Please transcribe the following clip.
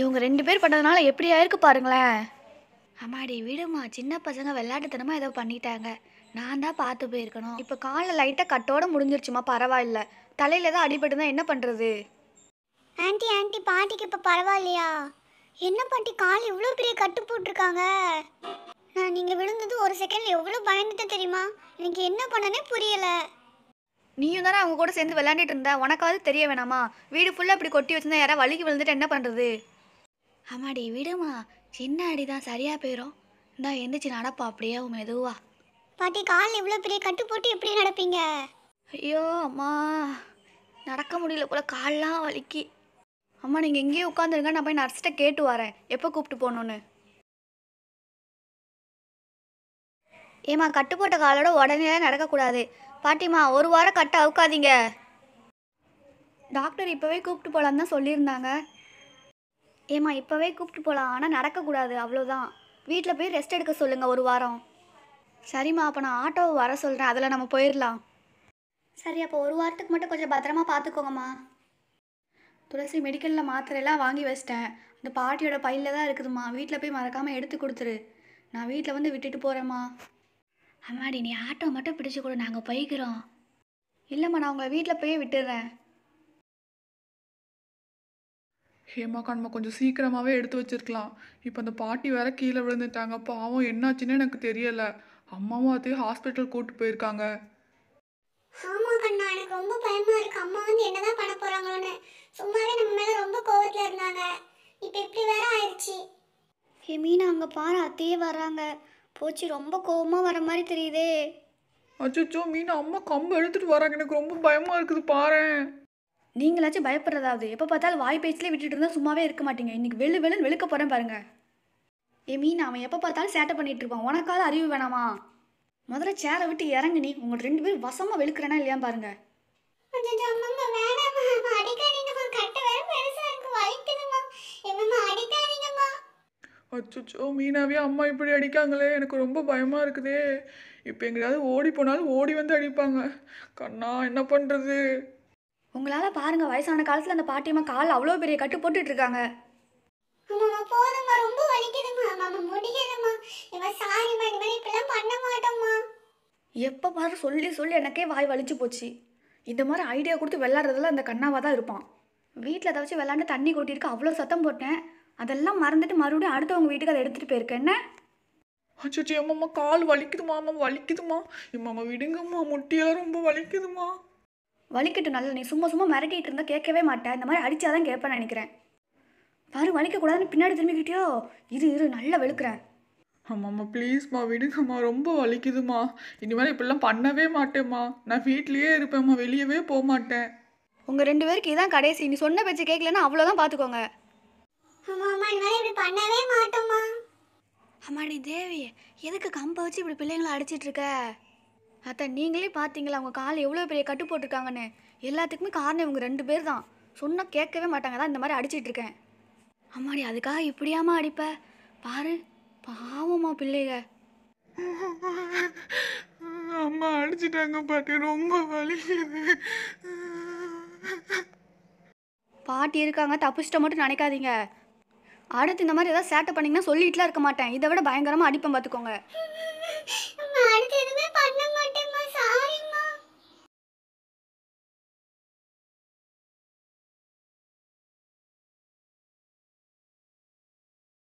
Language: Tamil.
இவங்க ரெண்டு பேர் பண்ணதுனால எப்படி ஆயிருக்கு பாருங்களேன் அம்மாடி விடுமா சின்ன பசங்க விளையாட்டுத்தனமாக ஏதோ பண்ணிட்டாங்க நான் தான் பார்த்து போயிருக்கணும் இப்போ காலில் லைட்டாக கட்டோட முடிஞ்சிருச்சுமா பரவாயில்ல தலையில் தான் அடிபட்டு தான் என்ன பண்ணுறது ஆண்டி ஆண்டி பாட்டிக்கு இப்போ பரவாயில்லையா என்ன பாட்டி கால் இவ்வளோ பெரிய கட்டு போட்டிருக்காங்க நீங்க விழுந்தது ஒரு செகண்ட்ல எவ்வளவு பயந்துட்டேன் தெரியுமா எனக்கு என்ன பண்ணனே புரியல நீயும் தானே அவங்க கூட சேர்ந்து விளையாண்டுட்டு இருந்த உனக்காவது தெரிய வேணாமா வீடு ஃபுல்லாக இப்படி கொட்டி வச்சிருந்தா யாராவது வலிக்கு விழுந்துட்டு என்ன பண்ணுறது ஆமாடி விடுமா சின்ன அடி தான் சரியாக போயிடும் இந்தா எந்திரிச்சு நடப்பா அப்படியே மெதுவா பாட்டி கால் இவ்வளோ பெரிய கட்டு போட்டு எப்படி நடப்பீங்க ஐயோ அம்மா நடக்க முடியல போல் கால்லாம் வலிக்கு அம்மா நீங்கள் எங்கேயோ உட்காந்துருங்க நான் போய் நர்ஸ்கிட்ட கேட்டு வரேன் எப்போ கூப்பிட்டு போகணுன்னு ஏமா கட்டு போட்ட காலோட உடனே நடக்கக்கூடாது பாட்டிமா ஒரு வாரம் கட்டை அவுக்காதீங்க டாக்டர் இப்போவே கூப்பிட்டு போகலான்னு தான் சொல்லியிருந்தாங்க ஏமா இப்போவே கூப்பிட்டு போகலாம் ஆனால் நடக்கக்கூடாது அவ்வளோதான் வீட்டில் போய் ரெஸ்ட் எடுக்க சொல்லுங்கள் ஒரு வாரம் சரிம்மா அப்போ நான் ஆட்டோவை வர சொல்கிறேன் அதில் நம்ம போயிடலாம் சரி அப்போ ஒரு வாரத்துக்கு மட்டும் கொஞ்சம் பத்திரமா பார்த்துக்கோங்கம்மா துளசி மெடிக்கலில் மாத்திரையெல்லாம் வாங்கி வச்சிட்டேன் அந்த பாட்டியோட பையில தான் இருக்குதுமா வீட்டில் போய் மறக்காமல் எடுத்து கொடுத்துரு நான் வீட்டில் வந்து விட்டுட்டு போகிறேம்மா அம்மாடி நீ ஆட்டோ மட்டும் பிடிச்சி கூட நாங்கள் போய்க்கிறோம் இல்லைம்மா நான் உங்களை வீட்டில் போய் விட்டுடுறேன் ஹேமா கண்மா கொஞ்சம் சீக்கிரமாகவே எடுத்து வச்சிருக்கலாம் இப்போ அந்த பாட்டி வேற கீழே விழுந்துட்டாங்க பாவம் என்னாச்சுன்னு எனக்கு தெரியலை அம்மாவும் அதே ஹாஸ்பிட்டல் கூட்டு போயிருக்காங்க ஆமா கண்ணா எனக்கு ரொம்ப பயமா இருக்கு அம்மா வந்து என்னதான் பண்ண போறாங்களோன்னு சும்மாவே நம்ம மேல ரொம்ப கோவத்துல இருந்தாங்க இப்போ இப்படி வேற ஆயிடுச்சு ஹே மீனா அங்கே பாரு அத்தையே வர்றாங்க போச்சு ரொம்ப கோபமாக வர மாதிரி தெரியுதே அச்சோ மீனா அம்மா கம்பு எடுத்துட்டு வராங்க எனக்கு ரொம்ப பயமா இருக்குது பாரு நீங்களாச்சும் பயப்படுறதாவது எப்போ பார்த்தாலும் வாய் பேச்சிலே விட்டுட்டு இருந்தால் சும்மாவே இருக்க மாட்டீங்க இன்னைக்கு வெளு வெளுன்னு வெளுக்க போகிறேன் பாருங்க ஏ மீன் அவன் எப்போ பார்த்தாலும் சேட்டை பண்ணிட்டு இருப்பான் உனக்காவது அறிவு வேணாமா முதல்ல சேரை விட்டு இறங்கு நீ உங்களை ரெண்டு பேரும் வசமாக வெளுக்கிறேனா இல்லையா பாருங்க அச்சோ மீனாவே அம்மா இப்படி அடிக்காங்களே எனக்கு ரொம்ப பயமாக இருக்குதே இப்போ எங்கேயாவது ஓடி போனாலும் ஓடி வந்து அடிப்பாங்க கண்ணா என்ன பண்ணுறது உங்களால் பாருங்கள் வயசான காலத்தில் அந்த பாட்டியம்மா கால் அவ்வளோ பெரிய கட்டு போட்டுட்டு இருக்காங்க போதும்மா ரொம்ப எப்போ பாரு சொல்லி சொல்லி எனக்கே வாய் வலிச்சு போச்சு இந்த மாதிரி ஐடியா கொடுத்து விளாட்றதுல அந்த கண்ணாவாக தான் இருப்பான் வீட்டில் ஏதாச்சும் விளாண்டு தண்ணி கொட்டியிருக்கு அவ்வளோ சத்தம் போட்டேன் அதெல்லாம் மறந்துட்டு மறுபடியும் அடுத்தவங்க வீட்டுக்கு அதை எடுத்துகிட்டு போயிருக்க என்ன அச்சோ எம்மம்மா கால் வலிக்குதுமா அம்மா வலிக்குதுமா எம்மம்மா விடுங்கம்மா முட்டியா ரொம்ப வலிக்குதுமா வலிக்கட்டும் நல்ல நீ சும்மா சும்மா மிரட்டிட்டு இருந்தால் கேட்கவே மாட்டேன் இந்த மாதிரி அடிச்சாதான் கேட்பேன்னு நினைக்கிறேன் பாரு வலிக்கக்கூடாதுன்னு பின்னாடி திரும்பிக்கிட்டியோ இது இரு நல்லா வெளுக்கிறேன் ஆமாம்மா ப்ளீஸ்மா விடுங்கம்மா ரொம்ப வலிக்குதுமா இனிமேல் இப்படிலாம் பண்ணவே மாட்டேம்மா நான் வீட்லேயே இருப்பேம்மா வெளியவே போக மாட்டேன் உங்கள் ரெண்டு பேருக்கு இதான் கடைசி நீ சொன்ன பேச்சு கேட்கலன்னா அவ்வளோதான் பார்த்துக்கோங்க அம்மாடி தேவி எதுக்கு கம்பை வச்சு இப்படி பிள்ளைங்களை இருக்க அத்தை நீங்களே பார்த்தீங்களா அவங்க கால் எவ்வளோ பெரிய கட்டு போட்டிருக்காங்கன்னு எல்லாத்துக்குமே காரணம் இவங்க ரெண்டு பேர் தான் சொன்னால் கேட்கவே மாட்டாங்க தான் இந்த மாதிரி இருக்கேன் அம்மாடி அதுக்காக இப்படியாமா அடிப்ப பாரு பாவமா பிள்ளைங்க அம்மா அடிச்சிட்டாங்க பாட்டி ரொம்ப வலிக்குது பாட்டி இருக்காங்க தப்பிச்சிட்ட மட்டும் நினைக்காதீங்க அடுத்து இந்த மாதிரி ஏதாவது சேட்டை பண்ணிங்கன்னா சொல்லிட்டுலாம் இருக்க மாட்டேன் இதை விட பயங்கரமாக அடிப்பேன் பார்த்துக்கோங்க